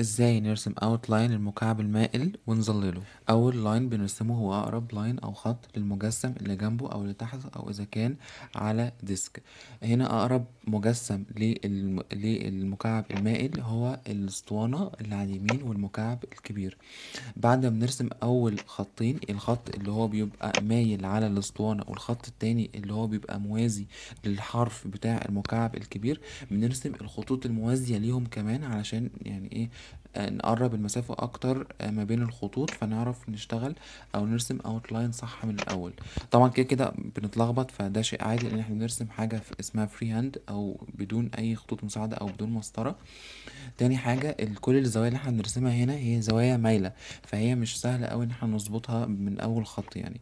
ازاي نرسم اوت لاين المكعب المائل ونظلله اول لاين بنرسمه هو اقرب لاين او خط للمجسم اللي جنبه او اللي تحت او اذا كان على ديسك هنا اقرب مجسم للمكعب المائل هو الاسطوانة اللي على اليمين والمكعب الكبير بعد ما بنرسم اول خطين الخط اللي هو بيبقى مايل على الاسطوانة والخط التاني اللي هو بيبقى موازي للحرف بتاع المكعب الكبير بنرسم الخطوط الموازية ليهم كمان علشان يعني ايه آه، نقرب المسافة أكتر آه، ما بين الخطوط فنعرف نشتغل أو نرسم أوت لاين صح من الأول طبعا كده كده بنتلخبط فده شيء عادي لأن احنا بنرسم حاجة اسمها فري هاند أو بدون أي خطوط مساعدة أو بدون مسطرة تاني حاجة كل الزوايا اللي احنا بنرسمها هنا هي زوايا مايلة فهي مش سهلة أوي إن احنا نظبطها من أول خط يعني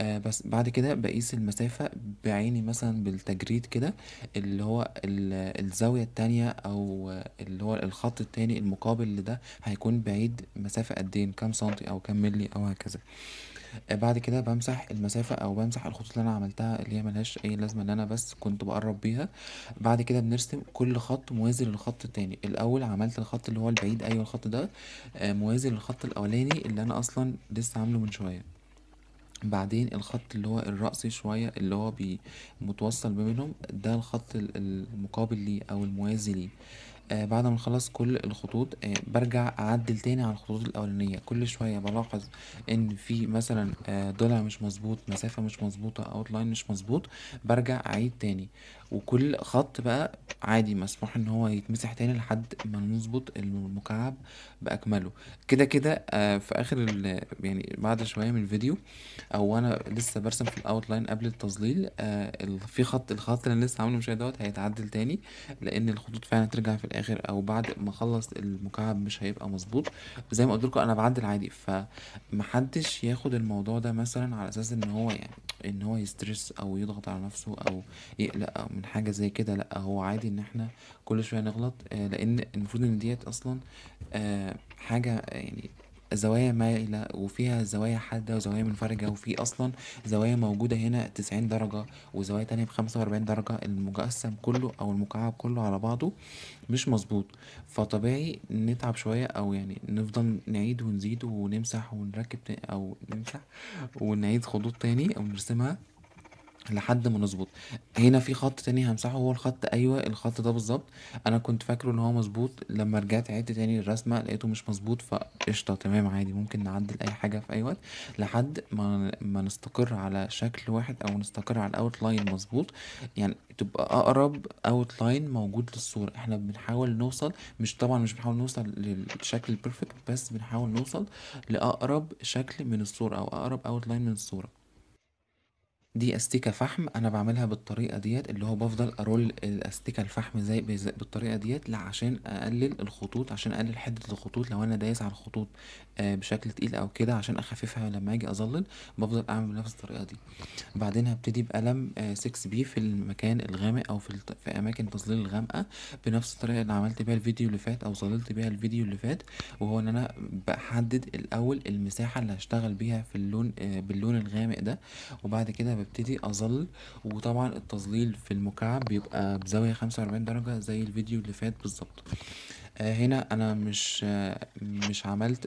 آه بس بعد كده بقيس المسافة بعيني مثلا بالتجريد كده اللي هو الزاوية التانية أو اللي هو الخط التاني المقابل المقابل لده هيكون بعيد مسافة قد ايه كام سنتي او كام ملي او هكذا آه، بعد كده بمسح المسافة او بمسح الخطوط اللي انا عملتها اللي هي ملهاش اي لازمة ان انا بس كنت بقرب بيها بعد كده بنرسم كل خط موازي للخط التاني الاول عملت الخط اللي هو البعيد ايوه الخط ده آه، موازي للخط الاولاني اللي انا اصلا لسه عامله من شوية بعدين الخط اللي هو الرأسي شوية اللي هو متوصل ما بينهم ده الخط المقابل ليه أو الموازي ليه آه، بعد ما نخلص كل الخطوط آه، برجع اعدل تاني على الخطوط الاولانيه كل شويه بلاحظ ان في مثلا آه، ضلع مش مظبوط مسافه مش مظبوطه اوت لاين مش مظبوط برجع اعيد تاني وكل خط بقى عادي مسموح ان هو يتمسح تاني لحد ما نظبط المكعب باكمله كده كده في اخر يعني بعد شويه من الفيديو او انا لسه برسم في الاوتلاين قبل التظليل في خط الخط اللي انا لسه عامله مش دوت هيتعدل تاني لان الخطوط فعلا ترجع في الاخر او بعد ما اخلص المكعب مش هيبقى مظبوط زي ما قلت لكم انا بعدل عادي فمحدش ياخد الموضوع ده مثلا على اساس ان هو يعني ان هو يسترس او يضغط على نفسه او يقلق أو من حاجه زي كده لا هو عادي ان احنا كل شويه نغلط آه، لان المفروض ان ديت اصلا آه، حاجه يعني زوايا مائلة وفيها زوايا حادة وزوايا منفرجة وفي أصلا زوايا موجودة هنا تسعين درجة وزوايا تانية بخمسة وأربعين درجة المجسم كله أو المكعب كله على بعضه مش مظبوط فطبيعي نتعب شوية أو يعني نفضل نعيد ونزيد ونمسح ونركب أو نمسح ونعيد خطوط تاني أو نرسمها لحد ما نظبط هنا في خط تاني همسحه هو الخط ايوه الخط ده بالظبط انا كنت فاكره ان هو مظبوط لما رجعت عدت تاني الرسمه لقيته مش مظبوط فقشطه تمام عادي ممكن نعدل اي حاجه في اي وقت لحد ما ما نستقر على شكل واحد او نستقر على الاوت لاين مظبوط يعني تبقى اقرب اوت لاين موجود للصوره احنا بنحاول نوصل مش طبعا مش بنحاول نوصل للشكل البرفكت بس بنحاول نوصل لاقرب شكل من الصوره او اقرب اوت لاين من الصوره دي أستيكة فحم أنا بعملها بالطريقة ديت اللي هو بفضل أرول الأستيكة الفحم زي بالطريقة ديت عشان أقلل الخطوط، عشان أقلل حدة الخطوط لو أنا دايس على الخطوط آه، بشكل تقيل أو كده عشان أخففها لما آجي أظلل، بفضل أعمل بنفس الطريقة دي، بعدين هبتدي بقلم 6 آه، بي في المكان الغامق أو في في أماكن تظليل الغامقة بنفس الطريقة اللي عملت بيها الفيديو اللي فات أو ظللت بيها الفيديو اللي فات، وهو إن أنا بحدد الأول المساحة اللي هشتغل بيها في اللون آه، باللون الغامق ده، وبعد كده ببتدي اظل وطبعا التظليل في المكعب بيبقى بزاوية خمسة وأربعين درجة زي الفيديو اللي فات بالظبط آه، هنا انا مش آه، مش عملت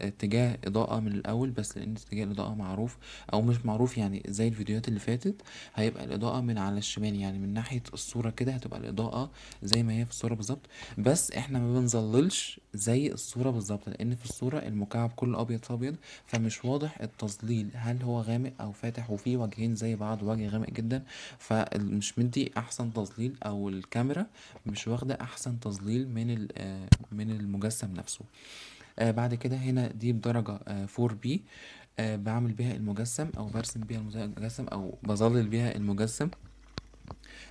اتجاه اضاءة من الاول بس لان اتجاه الاضاءة معروف او مش معروف يعني زي الفيديوهات اللي فاتت هيبقى الاضاءة من على الشمال يعني من ناحية الصورة كده هتبقى الاضاءة زي ما هي في الصورة بالظبط بس احنا ما بنظللش زي الصورة بالظبط لان في الصورة المكعب كله ابيض في ابيض فمش واضح التظليل هل هو غامق او فاتح وفي وجهين زي بعض وجه غامق جدا فمش مدي احسن تظليل او الكاميرا مش واخدة احسن تظليل من من المجسم نفسه آه بعد كده هنا دي بدرجة آه 4B آه بعمل بيها المجسم أو برسم بيها المجسم أو بظلل بيها المجسم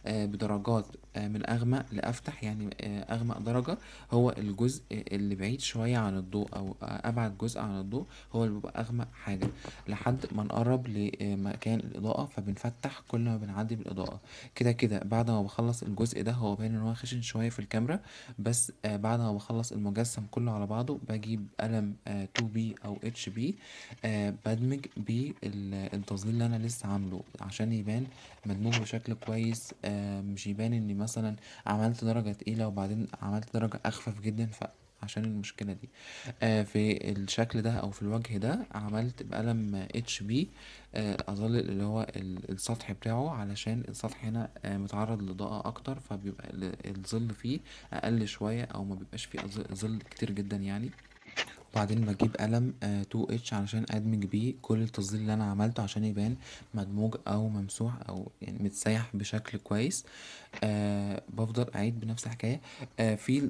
آه، بدرجات آه، من أغمق لأفتح يعني آه، أغمق درجة هو الجزء اللي بعيد شوية عن الضوء أو أبعد جزء عن الضوء هو اللي بيبقى أغمق حاجة لحد ما نقرب لمكان الإضاءة فبنفتح كل ما بنعدي بالإضاءة كده كده بعد ما بخلص الجزء ده هو باين إن هو خشن شوية في الكاميرا بس بعد ما بخلص المجسم كله على بعضه بجيب قلم 2B أو HB بدمج بالتظليل اللي أنا لسه عامله عشان يبان مدموج بشكل كويس آه، مش يبان اني مثلا عملت درجة تقيلة وبعدين عملت درجة اخفف جدا عشان المشكلة دي آه، في الشكل ده او في الوجه ده عملت بقلم اتش آه، بي اظل اللي هو السطح بتاعه علشان السطح هنا متعرض لضاءة اكتر فبيبقى الظل فيه اقل شوية او ما بيبقاش فيه ظل كتير جدا يعني وبعدين بجيب قلم 2 آه، 2H علشان أدمج بيه كل التظليل اللي أنا عملته عشان يبان مدموج أو ممسوح أو يعني متسيح بشكل كويس آه، بفضل أعيد بنفس الحكاية آه، في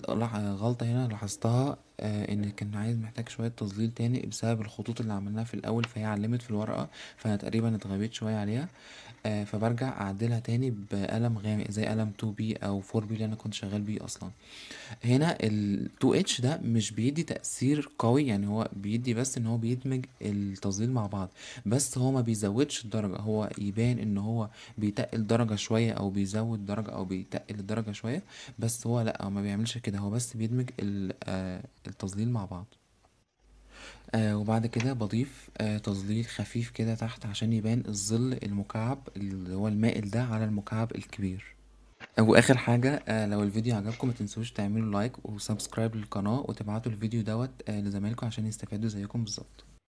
غلطة هنا لاحظتها آه ان كان عايز محتاج شويه تظليل تاني بسبب الخطوط اللي عملناها في الاول فهي علمت في الورقه فانا تقريبا اتغبيت شويه عليها آه فبرجع اعدلها تاني بقلم غامق زي قلم 2 بي او 4 بي اللي انا كنت شغال بيه اصلا هنا ال 2 اتش ده مش بيدي تاثير قوي يعني هو بيدي بس ان هو بيدمج التظليل مع بعض بس هو ما بيزودش الدرجه هو يبان ان هو بيتقل درجه شويه او بيزود درجه او بيتقل الدرجه شويه بس هو لا ما بيعملش كده هو بس بيدمج ال آه التظليل مع بعض آه وبعد كده بضيف آه تظليل خفيف كده تحت عشان يبان الظل المكعب اللي هو المائل ده على المكعب الكبير آه، واخر حاجة آه لو الفيديو عجبكم متنسوش تعملوا لايك وسبسكرايب للقناة وتبعتوا الفيديو دوت آه لزمايلكم عشان يستفادوا زيكم بالظبط